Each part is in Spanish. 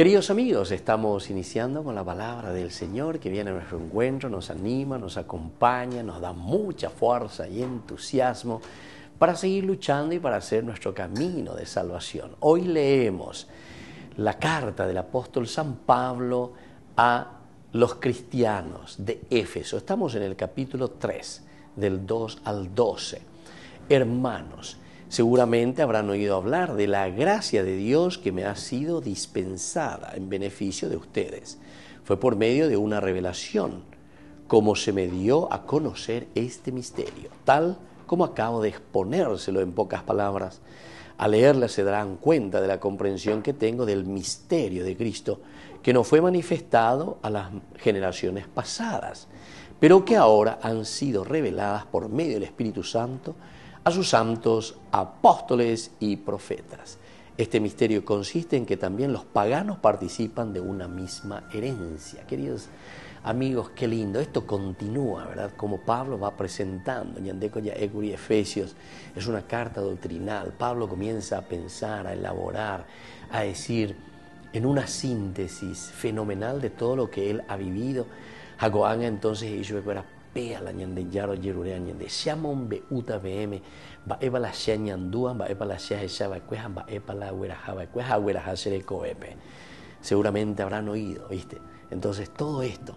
Queridos amigos, estamos iniciando con la palabra del Señor que viene a nuestro encuentro, nos anima, nos acompaña, nos da mucha fuerza y entusiasmo para seguir luchando y para hacer nuestro camino de salvación. Hoy leemos la carta del apóstol San Pablo a los cristianos de Éfeso. Estamos en el capítulo 3, del 2 al 12. Hermanos, Seguramente habrán oído hablar de la gracia de Dios que me ha sido dispensada en beneficio de ustedes. Fue por medio de una revelación como se me dio a conocer este misterio, tal como acabo de exponérselo en pocas palabras. Al leerla se darán cuenta de la comprensión que tengo del misterio de Cristo, que no fue manifestado a las generaciones pasadas pero que ahora han sido reveladas por medio del Espíritu Santo a sus santos apóstoles y profetas. Este misterio consiste en que también los paganos participan de una misma herencia. Queridos amigos, qué lindo. Esto continúa, ¿verdad? Como Pablo va presentando, ya Eguri Efesios, es una carta doctrinal. Pablo comienza a pensar, a elaborar, a decir en una síntesis fenomenal de todo lo que él ha vivido, entonces pea la seguramente habrán oído viste entonces todo esto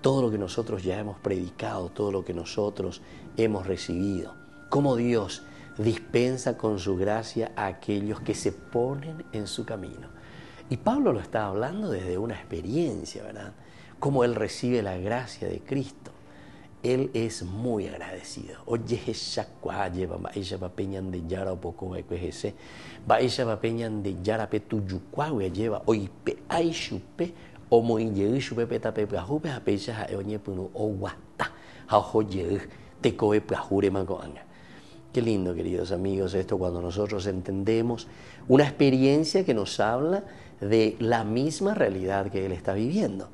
todo lo que nosotros ya hemos predicado todo lo que nosotros hemos recibido como Dios dispensa con su gracia a aquellos que se ponen en su camino y Pablo lo está hablando desde una experiencia verdad como él recibe la gracia de Cristo. Él es muy agradecido. Oye, Jesuaye, ella va peñan de yara poco va ese, va ella va peñan de yara pe lleva oipe aishupe o moinye shupe peta pe prahupe a pecha oñe punu o guata. Ha hoye te coe prahure Qué lindo, queridos amigos, esto cuando nosotros entendemos una experiencia que nos habla de la misma realidad que él está viviendo.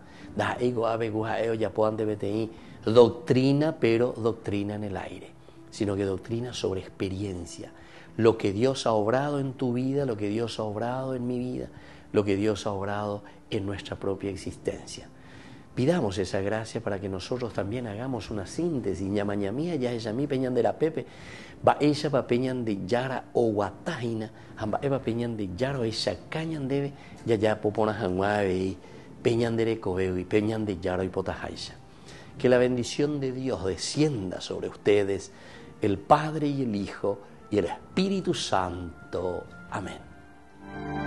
Doctrina, pero doctrina en el aire, sino que doctrina sobre experiencia. Lo que Dios ha obrado en tu vida, lo que Dios ha obrado en mi vida, lo que Dios ha obrado en nuestra propia existencia. Pidamos esa gracia para que nosotros también hagamos una síntesis. mía, ya ella mi peñan de la Pepe, va ella va peñan de Yara o Guatajina, amba eva peñan de Yaro, ella cañan debe, ya ya popona y peñan de recobeo y peñan de Yaro y potajaisa. Que la bendición de Dios descienda sobre ustedes, el Padre y el Hijo y el Espíritu Santo. Amén.